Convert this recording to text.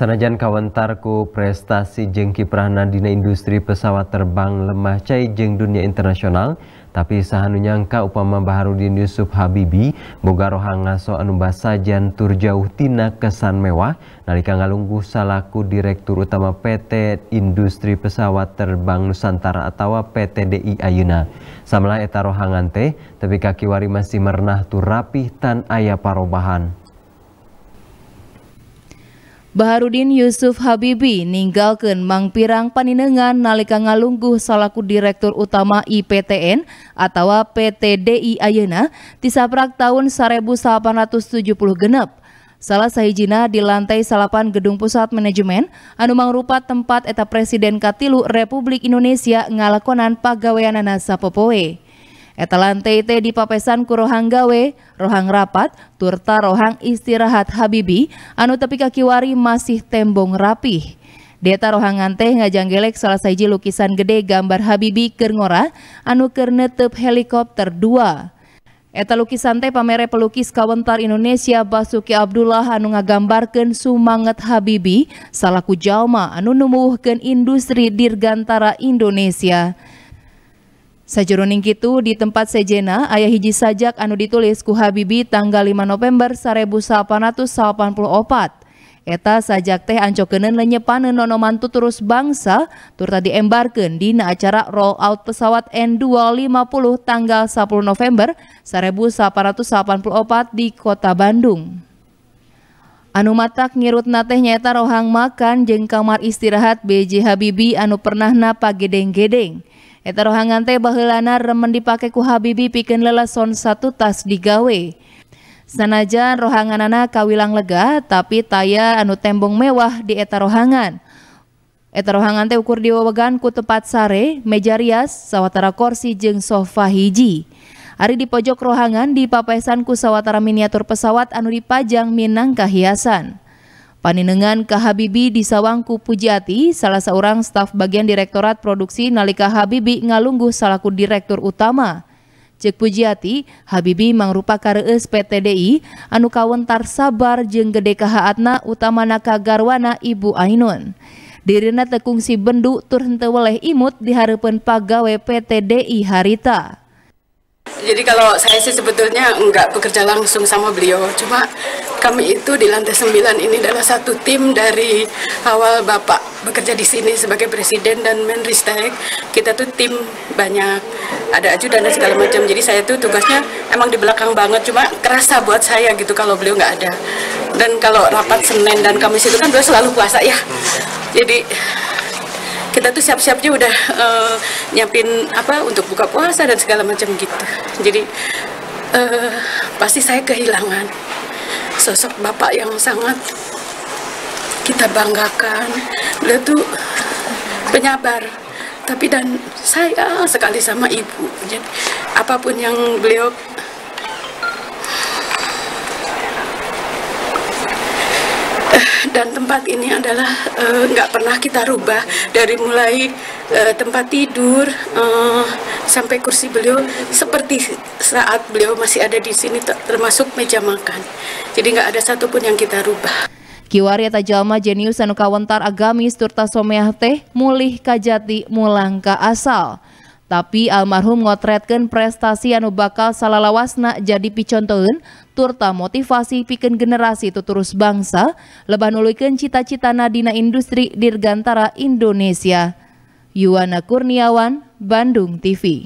Sanajan kawentarku prestasi jeng kiprahna dina industri pesawat terbang lemah cai jeng dunia internasional, tapi sahanu nyangka upama Baharudin Yusuf Habibi boga rohang ngaso anu basajan tur jauh tina kesan mewah nalika ngalunggu salaku direktur utama PT Industri Pesawat Terbang Nusantara atau PT DI Ayuna. lah eta rohangan teh, tapi kakiwari masih mernah tur rapih tan ayah parobahan. Baharudin Yusuf Habibi ninggalkan mangpirang paninengan nalika ngalungguh salaku Direktur Utama IPTN atau PTDI di tisaprak tahun 1870 genep. Salah sahijina di lantai salapan Gedung Pusat Manajemen anu mangrupa tempat eta Presiden Katilu Republik Indonesia ngalakonan pagawaianana sapopoe. Etalan TT di Papesan Kurohang Gawe, Rohang Rapat, Turta Rohang Istirahat Habibi, anu tepi kakiwari masih tembong rapih. Deta rohangan teh ngajanggelek salah saiji lukisan gede gambar Habibi Kerngora anu Kernetep helikopter 2. Eta lukisan teh pamere pelukis kawentar Indonesia Basuki Abdullah anu ngagambarkan sumanget Habibi salaku jalma anu numuhkan industri dirgantara Indonesia. Sajeroning kitu di tempat sejena ayah hiji sajak anu ditulis ku Habibi tanggal 5 November 1884. Eta sajak teh lenyepan lenyepaneun mantu terus bangsa tur tadi di acara roll out pesawat N250 tanggal 10 November 1884 di Kota Bandung. Anu matak ngirut nateh nyaeta rohang makan jeng kamar istirahat BJ Habibi anu pernah napa gedeng Eta rohangan teh bahelana remen dipake ku Habibi pikeun leleson satu tas digawe. Sanajan rohanganana kawilang lega tapi taya anu tembong mewah di eterohangan. rohangan. Eta rohangan teh ukur diwewegan ku tempat sare, meja rias, sawatara kursi jeung sofa hiji. Ari di pojok rohangan dipapesan ku sawatara miniatur pesawat anu dipajang minang kahiasan. Paninengan Kahabibi di Sawangku Pujiati, salah seorang staf bagian Direktorat Produksi Nalika Habibi ngalungguh selaku Direktur Utama. Cek Pujiati, Habibi mangrupa kareus PTDI, anu kawentar sabar jeng gede kahaatna naka garwana Ibu Ainun. Dirina tekungsi bendu tur imut di imut diharapkan pagawe PTDI harita. Jadi kalau saya sih sebetulnya enggak bekerja langsung sama beliau, cuma kami itu di lantai 9 ini adalah satu tim dari awal Bapak bekerja di sini sebagai presiden dan menristek. Kita tuh tim banyak, ada ajudan dan segala macam. Jadi saya tuh tugasnya emang di belakang banget, cuma kerasa buat saya gitu kalau beliau nggak ada. Dan kalau rapat Senin dan Kamis itu kan beliau selalu puasa ya. Jadi kita tuh siap-siapnya udah uh, nyiapin apa untuk buka puasa dan segala macam gitu. Jadi uh, pasti saya kehilangan sosok bapak yang sangat kita banggakan beliau tuh penyabar tapi dan sayang sekali sama ibu jadi apapun yang beliau dan tempat ini adalah eh, nggak uh, pernah kita rubah dari mulai uh, tempat tidur uh, sampai kursi beliau seperti saat beliau masih ada di sini termasuk meja makan jadi nggak ada satupun yang kita rubah Kiwari Tajalma Jenius Sanukawentar Agamis Turta Someah Teh Mulih Kajati Mulangka Asal tapi almarhum ngotretkan prestasi anu bakal salalawasna jadi picontoen, turta motivasi piken generasi itu terus bangsa, lebah nuluikan cita-cita nadina industri dirgantara Indonesia. Yuwana Kurniawan, Bandung TV.